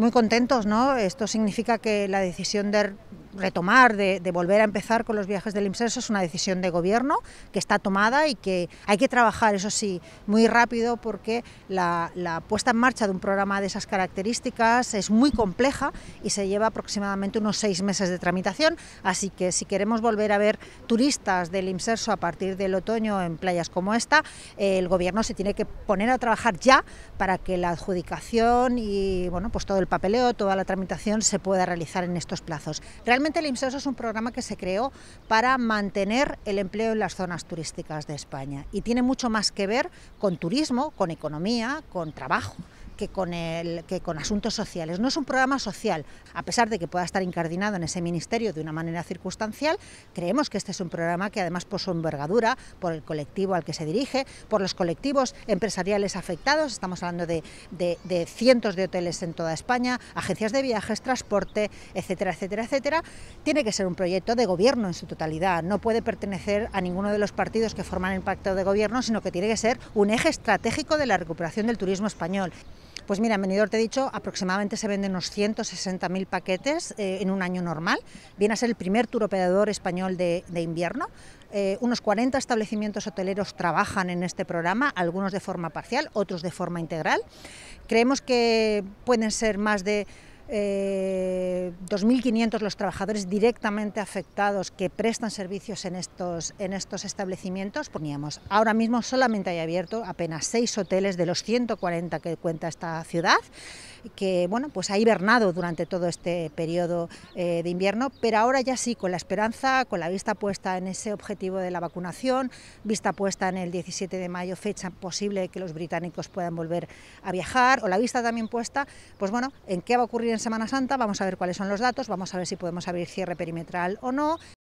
Muy contentos, ¿no? Esto significa que la decisión de retomar, de, volver a empezar con los viajes del Imserso... es una decisión de gobierno que está tomada y que hay que trabajar, eso sí, muy rápido porque la, puesta en marcha de un programa de esas características es muy compleja y se lleva aproximadamente unos seis meses de tramitación, así que si queremos volver a ver turistas del Imserso... a partir del otoño en playas como esta, el gobierno se tiene que poner a trabajar ya para que la adjudicación y bueno, pues todo el papeleo, toda la tramitación se pueda realizar en estos plazos el IMSESO es un programa que se creó para mantener el empleo en las zonas turísticas de España y tiene mucho más que ver con turismo, con economía, con trabajo que con, el, que con asuntos sociales. No es un programa social, a pesar de que pueda estar incardinado en ese ministerio de una manera circunstancial, creemos que este es un programa que además por su envergadura, por el colectivo al que se dirige, por los colectivos empresariales afectados, estamos hablando de, de cientos de hoteles en toda España, agencias de viajes, transporte, etcétera, etcétera, etcétera, tiene que ser un proyecto de gobierno en su totalidad, no puede pertenecer a ninguno de los partidos que forman el pacto de gobierno, sino que tiene que ser un eje estratégico de la recuperación del turismo español. Pues mira, en Benidorm te he dicho, aproximadamente se venden unos 160.000 paquetes eh, en un año normal. Viene a ser el primer tour español de, invierno. Eh, unos 40 establecimientos hoteleros trabajan en este programa, algunos de forma parcial, otros de forma integral. Creemos que pueden ser más de 2.500 eh, los trabajadores directamente afectados que prestan servicios en estos, en estos establecimientos. Poníamos, ahora mismo solamente hay abierto apenas seis hoteles de los 140 que cuenta esta ciudad que bueno, pues ha hibernado durante todo este periodo eh, de invierno, pero ahora ya sí, con la esperanza, con la vista puesta en ese objetivo de la vacunación, vista puesta en el 17 de mayo, fecha posible que los británicos puedan volver a viajar, o la vista también puesta, pues bueno, en qué va a ocurrir en Semana Santa, vamos a ver cuáles son los datos, vamos a ver si podemos abrir cierre perimetral o no,